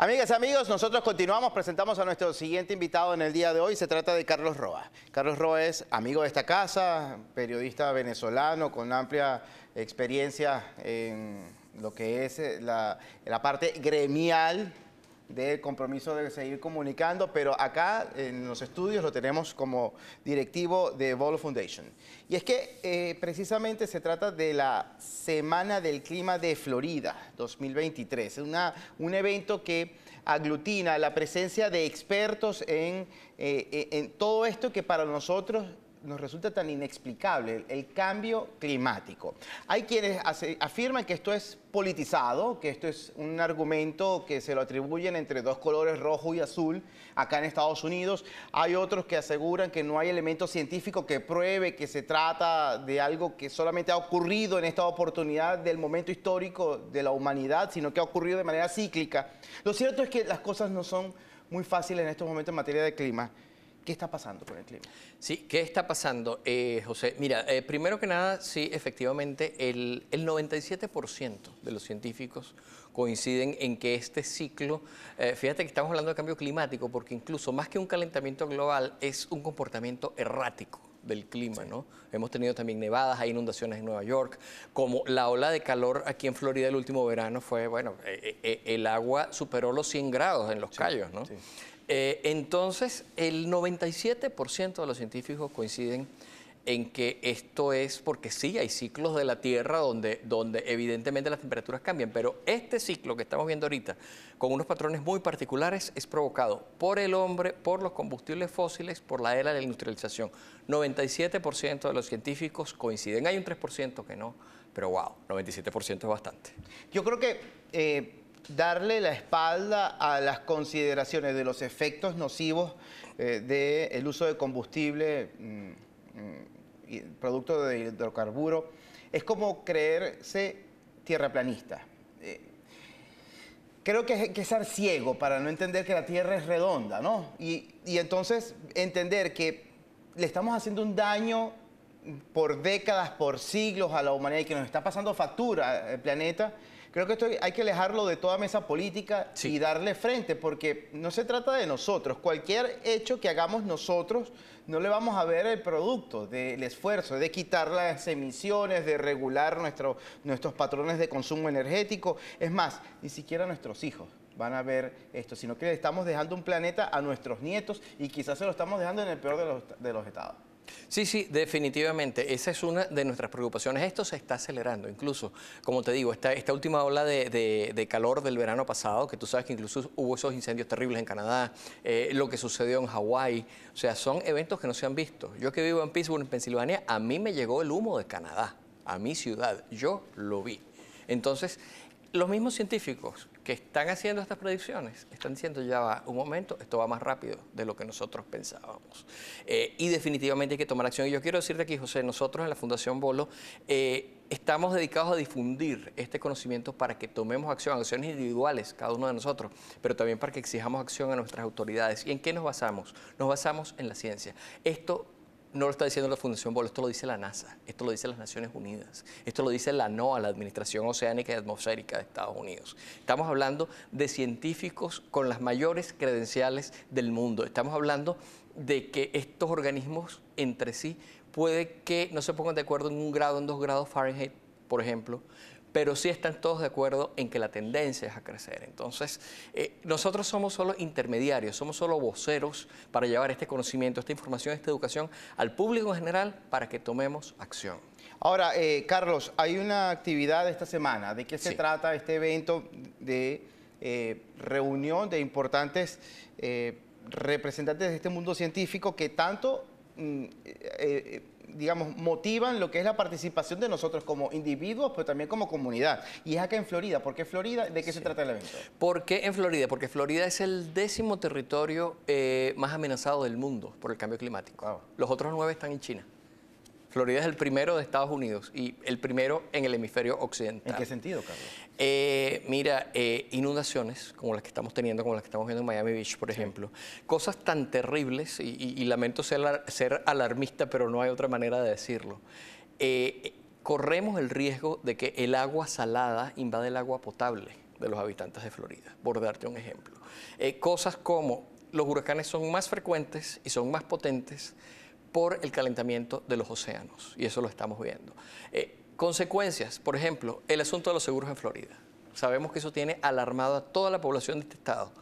Amigas y amigos, nosotros continuamos, presentamos a nuestro siguiente invitado en el día de hoy, se trata de Carlos Roa. Carlos Roa es amigo de esta casa, periodista venezolano con amplia experiencia en lo que es eh, la, la parte gremial del compromiso de seguir comunicando, pero acá en los estudios lo tenemos como directivo de Ball Foundation. Y es que eh, precisamente se trata de la Semana del Clima de Florida 2023, una, un evento que aglutina la presencia de expertos en, eh, en todo esto que para nosotros nos resulta tan inexplicable, el cambio climático. Hay quienes afirman que esto es politizado, que esto es un argumento que se lo atribuyen entre dos colores, rojo y azul, acá en Estados Unidos. Hay otros que aseguran que no hay elemento científico que pruebe que se trata de algo que solamente ha ocurrido en esta oportunidad del momento histórico de la humanidad, sino que ha ocurrido de manera cíclica. Lo cierto es que las cosas no son muy fáciles en estos momentos en materia de clima. ¿Qué está pasando con el clima? Sí, ¿qué está pasando, eh, José? Mira, eh, primero que nada, sí, efectivamente, el, 97% de los científicos coinciden en que este ciclo, eh, fíjate que estamos hablando de cambio climático, porque incluso más que un calentamiento global, es un comportamiento errático del clima, ¿no? Hemos tenido también nevadas, hay inundaciones en Nueva York, como la ola de calor aquí en Florida el último verano fue, bueno, el agua superó los 100 grados en los callos, ¿no? Eh, entonces, el 97% de los científicos coinciden en que esto es porque sí, hay ciclos de la Tierra donde, donde evidentemente las temperaturas cambian, pero este ciclo que estamos viendo ahorita, con unos patrones muy particulares, es provocado por el hombre, por los combustibles fósiles, por la era de la industrialización. 97% de los científicos coinciden, hay un 3% que no, pero wow, 97% es bastante. Yo creo que... Eh, darle la espalda a las consideraciones de los efectos nocivos eh, del uso de combustible mm, mm, producto de hidrocarburo es como creerse tierra planista. Eh, creo que hay que ser ciego para no entender que la Tierra es redonda, ¿no? Y, entonces entender que le estamos haciendo un daño por décadas, por siglos a la humanidad y que nos está pasando factura el eh, planeta Creo que esto hay que alejarlo de toda mesa política y darle frente, porque no se trata de nosotros. Cualquier hecho que hagamos nosotros, no le vamos a ver el producto del esfuerzo de quitar las emisiones, de regular nuestros patrones de consumo energético. Es más, ni siquiera nuestros hijos van a ver esto, sino que le estamos dejando un planeta a nuestros nietos y quizás se lo estamos dejando en el peor de los estados. Sí, sí, definitivamente. Esa es una de nuestras preocupaciones. Esto se está acelerando, incluso, como te digo, esta, esta última ola de, calor del verano pasado, que tú sabes que incluso hubo esos incendios terribles en Canadá, eh, lo que sucedió en Hawái, o sea, son eventos que no se han visto. Yo que vivo en Pittsburgh, en Pensilvania, a mí me llegó el humo de Canadá, a mi ciudad, yo lo vi. Entonces, los mismos científicos que están haciendo estas predicciones están diciendo ya va, un momento, esto va más rápido de lo que nosotros pensábamos. Eh, y definitivamente hay que tomar acción. Y yo quiero decirte aquí, José, nosotros en la Fundación Bolo eh, estamos dedicados a difundir este conocimiento para que tomemos acción, acciones individuales, cada uno de nosotros, pero también para que exijamos acción a nuestras autoridades. ¿Y en qué nos basamos? Nos basamos en la ciencia. Esto no lo está diciendo la Fundación Bol, esto lo dice la NASA, esto lo dice las Naciones Unidas, esto lo dice la NOAA, la Administración Oceánica y Atmosférica de Estados Unidos. Estamos hablando de científicos con las mayores credenciales del mundo. Estamos hablando de que estos organismos entre sí puede que no se pongan de acuerdo en un grado, en dos grados Fahrenheit, por ejemplo, pero sí están todos de acuerdo en que la tendencia es a crecer. Entonces, eh, nosotros somos solo intermediarios, somos solo voceros para llevar este conocimiento, esta información, esta educación al público en general para que tomemos acción. Ahora, eh, Carlos, hay una actividad esta semana. ¿De qué se trata este evento de eh, reunión de importantes representantes de este mundo científico que tanto... Mm, digamos, motivan lo que es la participación de nosotros como individuos, pero también como comunidad. Y es acá en Florida. ¿Por qué Florida? ¿De qué se trata el evento? ¿Por qué en Florida? Porque Florida es el décimo territorio eh, más amenazado del mundo por el cambio climático. Los otros nueve están en China. Florida es el primero de Estados Unidos y el primero en el hemisferio occidental. ¿En qué sentido, Carlos? Eh, mira, eh, inundaciones como las que estamos teniendo, como las que estamos viendo en Miami Beach, por ejemplo. Cosas tan terribles, y, lamento ser, alarmista, pero no hay otra manera de decirlo. Eh, corremos el riesgo de que el agua salada invade el agua potable de los habitantes de Florida, por darte un ejemplo. cosas como los huracanes son más frecuentes y son más potentes por el calentamiento de los océanos, y eso lo estamos viendo. Eh, consecuencias, por ejemplo, el asunto de los seguros en Florida. Sabemos que eso tiene alarmado a toda la población de este estado.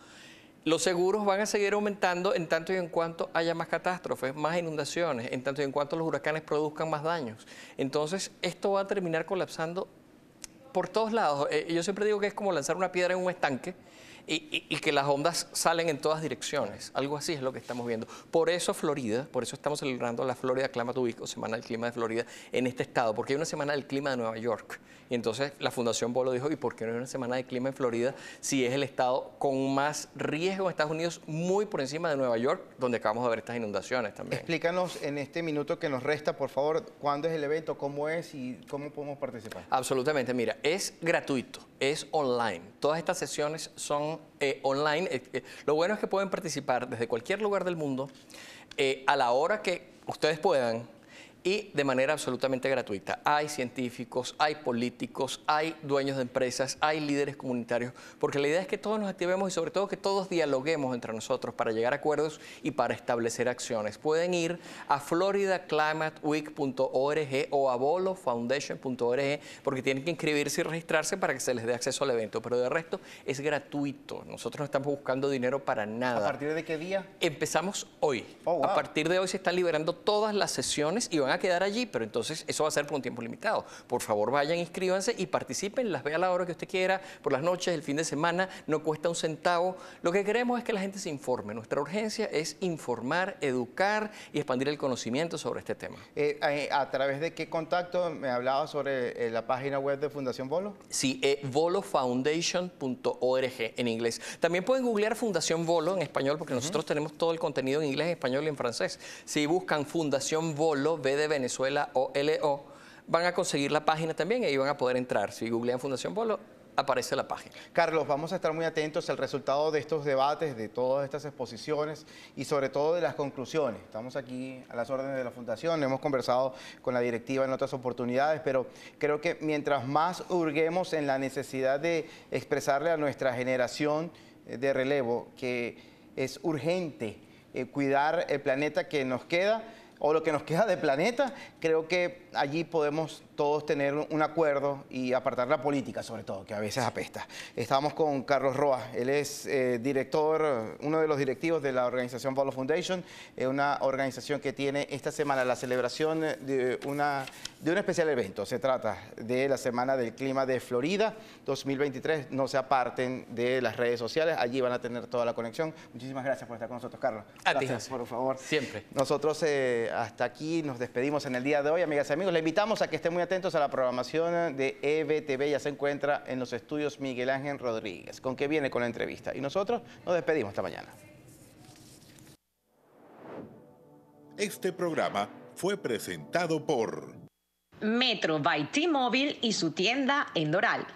Los seguros van a seguir aumentando en tanto y en cuanto haya más catástrofes, más inundaciones, en tanto y en cuanto los huracanes produzcan más daños. Entonces, esto va a terminar colapsando por todos lados. Eh, yo siempre digo que es como lanzar una piedra en un estanque y, que las ondas salen en todas direcciones. Algo así es lo que estamos viendo. Por eso Florida, por eso estamos celebrando la Florida Climate Week o Semana del Clima de Florida en este estado, porque hay una Semana del Clima de Nueva York. Y entonces la Fundación Bolo dijo, ¿y por qué no hay una Semana del Clima en Florida si es el estado con más riesgo en Estados Unidos, muy por encima de Nueva York, donde acabamos de ver estas inundaciones también? Explícanos en este minuto que nos resta, por favor, cuándo es el evento, cómo es y cómo podemos participar. Absolutamente, mira, es gratuito es online. Todas estas sesiones son eh, online. Eh, eh, lo bueno es que pueden participar desde cualquier lugar del mundo a la hora que ustedes puedan y de manera absolutamente gratuita. Hay científicos, hay políticos, hay dueños de empresas, hay líderes comunitarios, porque la idea es que todos nos activemos y sobre todo que todos dialoguemos entre nosotros para llegar a acuerdos y para establecer acciones. Pueden ir a floridaclimateweek.org o a bolofoundation.org porque tienen que inscribirse y registrarse para que se les dé acceso al evento, pero de resto es gratuito. Nosotros no estamos buscando dinero para nada. ¿A partir de qué día? Empezamos hoy. Oh, a partir de hoy se están liberando todas las sesiones y van a quedar allí, pero entonces eso va a ser por un tiempo limitado. Por favor, vayan, inscríbanse y participen, las vea a la hora que usted quiera, por las noches, el fin de semana, no cuesta un centavo. Lo que queremos es que la gente se informe. Nuestra urgencia es informar, educar y expandir el conocimiento sobre este tema. Eh, eh, a, través de qué contacto me hablaba sobre eh, la página web de Fundación Bolo? Sí, eh, en inglés. También pueden googlear Fundación Bolo en español porque nosotros tenemos todo el contenido en inglés, español y en francés. Si buscan Fundación Bolo, de de Venezuela OLO, van a conseguir la página también y van a poder entrar. Si googlean Fundación Polo, aparece la página. Carlos, vamos a estar muy atentos al resultado de estos debates, de todas estas exposiciones y sobre todo de las conclusiones. Estamos aquí a las órdenes de la Fundación, hemos conversado con la directiva en otras oportunidades, pero creo que mientras más hurguemos en la necesidad de expresarle a nuestra generación eh, de relevo que es urgente eh, cuidar el planeta que nos queda, o lo que nos queda de planeta, creo que allí podemos todos tener un acuerdo y apartar la política, sobre todo, que a veces apesta. Estamos con Carlos Roa, él es eh, director, uno de los directivos de la organización Palo Foundation, Es una organización que tiene esta semana la celebración de, una, de un especial evento. Se trata de la Semana del Clima de Florida 2023. No se aparten de las redes sociales, allí van a tener toda la conexión. Muchísimas gracias por estar con nosotros, Carlos. gracias, por favor. Siempre. Nosotros eh, hasta aquí nos despedimos en el día de hoy, amigas y amigos. Le invitamos a que esté muy atentos a la programación de EBTV. Ya se encuentra en los estudios Miguel Ángel Rodríguez, con que viene con la entrevista. Y nosotros nos despedimos esta mañana. Este programa fue presentado por Metro by T-Mobile y su tienda en Doral.